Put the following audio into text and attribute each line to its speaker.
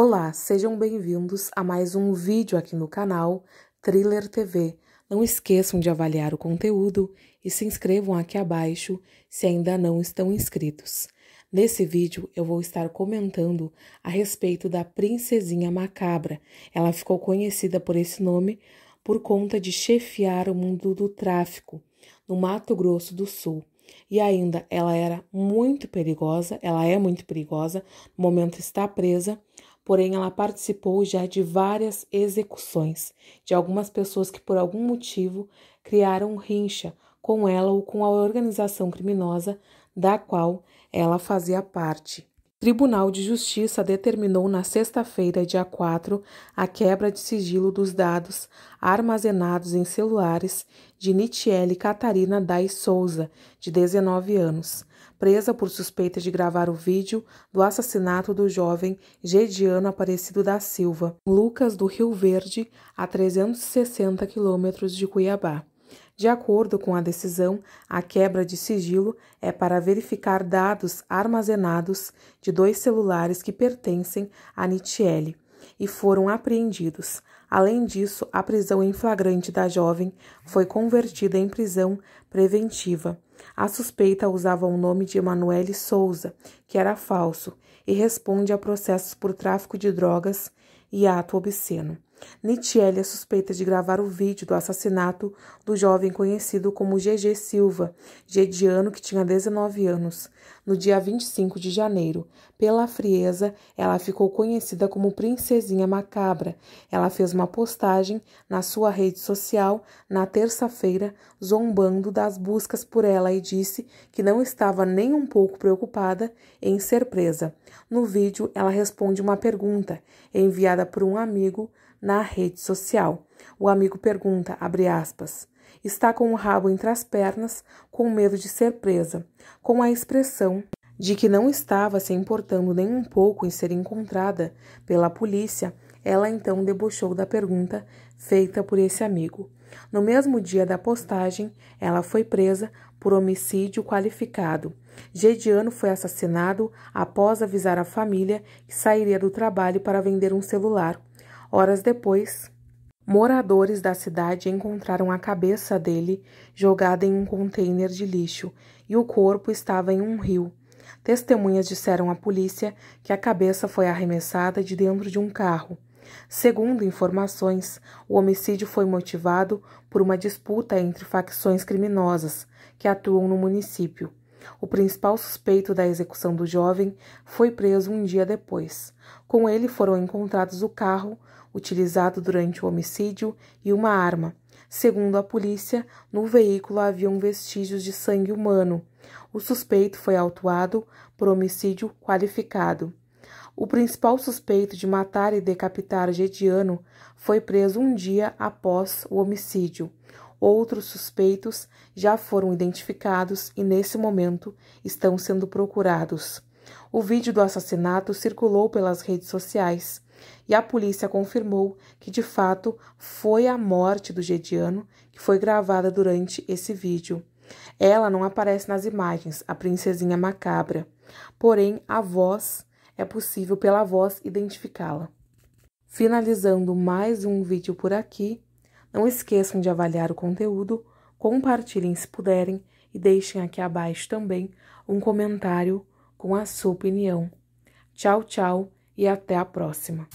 Speaker 1: Olá, sejam bem-vindos a mais um vídeo aqui no canal Thriller TV. Não esqueçam de avaliar o conteúdo e se inscrevam aqui abaixo se ainda não estão inscritos. Nesse vídeo eu vou estar comentando a respeito da Princesinha Macabra. Ela ficou conhecida por esse nome por conta de chefiar o mundo do tráfico no Mato Grosso do Sul. E ainda ela era muito perigosa, ela é muito perigosa, no momento está presa porém ela participou já de várias execuções de algumas pessoas que, por algum motivo, criaram rincha com ela ou com a organização criminosa da qual ela fazia parte. Tribunal de Justiça determinou na sexta-feira, dia 4, a quebra de sigilo dos dados armazenados em celulares de Nitiele Catarina Dai Souza, de 19 anos, presa por suspeita de gravar o vídeo do assassinato do jovem Gediano Aparecido da Silva, Lucas do Rio Verde, a 360 quilômetros de Cuiabá. De acordo com a decisão, a quebra de sigilo é para verificar dados armazenados de dois celulares que pertencem a Nitiele e foram apreendidos. Além disso, a prisão em flagrante da jovem foi convertida em prisão preventiva. A suspeita usava o nome de Emanuele Souza, que era falso, e responde a processos por tráfico de drogas e ato obsceno. Nitiele é suspeita de gravar o vídeo do assassinato do jovem conhecido como GG Silva, gediano que tinha 19 anos. No dia 25 de janeiro, pela frieza, ela ficou conhecida como Princesinha Macabra. Ela fez uma postagem na sua rede social na terça-feira, zombando das buscas por ela e disse que não estava nem um pouco preocupada em ser presa. No vídeo, ela responde uma pergunta enviada por um amigo na rede social. O amigo pergunta, aspas, está com o rabo entre as pernas, com medo de ser presa, com a expressão de que não estava se importando nem um pouco em ser encontrada pela polícia, ela então debochou da pergunta feita por esse amigo. No mesmo dia da postagem, ela foi presa por homicídio qualificado. Gediano foi assassinado após avisar a família que sairia do trabalho para vender um celular. Horas depois, moradores da cidade encontraram a cabeça dele jogada em um container de lixo e o corpo estava em um rio. Testemunhas disseram à polícia que a cabeça foi arremessada de dentro de um carro. Segundo informações, o homicídio foi motivado por uma disputa entre facções criminosas que atuam no município. O principal suspeito da execução do jovem foi preso um dia depois. Com ele foram encontrados o carro utilizado durante o homicídio e uma arma. Segundo a polícia, no veículo haviam vestígios de sangue humano. O suspeito foi autuado por homicídio qualificado. O principal suspeito de matar e decapitar Gediano foi preso um dia após o homicídio. Outros suspeitos já foram identificados e, nesse momento, estão sendo procurados. O vídeo do assassinato circulou pelas redes sociais. E a polícia confirmou que de fato foi a morte do Gediano que foi gravada durante esse vídeo. Ela não aparece nas imagens, a princesinha macabra. Porém, a voz é possível pela voz identificá-la. Finalizando mais um vídeo por aqui, não esqueçam de avaliar o conteúdo, compartilhem se puderem e deixem aqui abaixo também um comentário com a sua opinião. Tchau, tchau e até a próxima.